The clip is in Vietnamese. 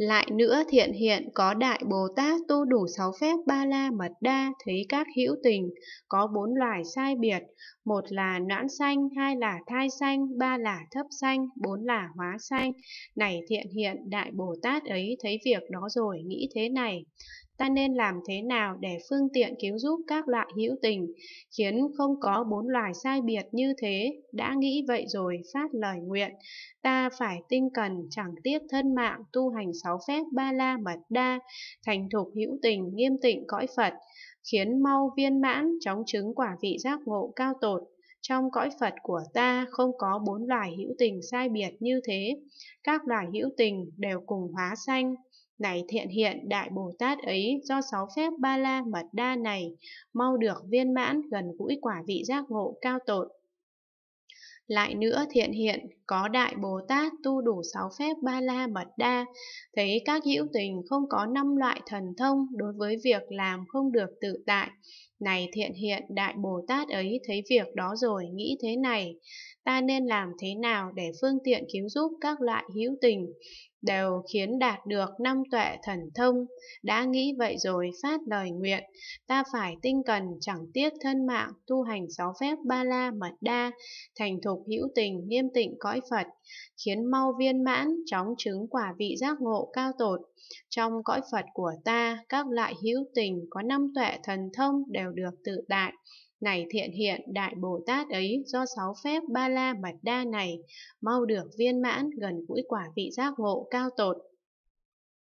Lại nữa thiện hiện có Đại Bồ Tát tu đủ sáu phép ba la mật đa thấy các hữu tình, có bốn loài sai biệt, một là noãn xanh, hai là thai xanh, ba là thấp xanh, bốn là hóa xanh. Này thiện hiện, Đại Bồ Tát ấy thấy việc đó rồi nghĩ thế này, ta nên làm thế nào để phương tiện cứu giúp các loại hữu tình, khiến không có bốn loài sai biệt như thế, đã nghĩ vậy rồi phát lời nguyện, ta phải tinh cần chẳng tiếc thân mạng tu hành sáu phép ba la mật đa, thành thục hữu tình nghiêm tịnh cõi Phật, khiến mau viên mãn chóng chứng quả vị giác ngộ cao tột, trong cõi Phật của ta không có bốn loài hữu tình sai biệt như thế. Các loài hữu tình đều cùng hóa sanh, này thiện hiện đại Bồ Tát ấy do sáu phép ba la mật đa này mau được viên mãn gần gũi quả vị giác ngộ cao tột. Lại nữa thiện hiện, có Đại Bồ Tát tu đủ sáu phép ba la mật đa, thấy các hữu tình không có năm loại thần thông đối với việc làm không được tự tại. Này thiện hiện, Đại Bồ Tát ấy thấy việc đó rồi, nghĩ thế này, ta nên làm thế nào để phương tiện cứu giúp các loại hữu tình, đều khiến đạt được năm tuệ thần thông. Đã nghĩ vậy rồi phát lời nguyện, ta phải tinh cần chẳng tiếc thân mạng, tu hành sáu phép ba la mật đa, thành thục hữu tình, nghiêm tịnh cõi Phật, khiến mau viên mãn, chóng chứng quả vị giác ngộ cao tột. Trong cõi Phật của ta, các loại hữu tình có năm tuệ thần thông đều được tự đại Này thiện hiện Đại Bồ Tát ấy do sáu phép ba la mật đa này, mau được viên mãn gần gũi quả vị giác ngộ cao tột.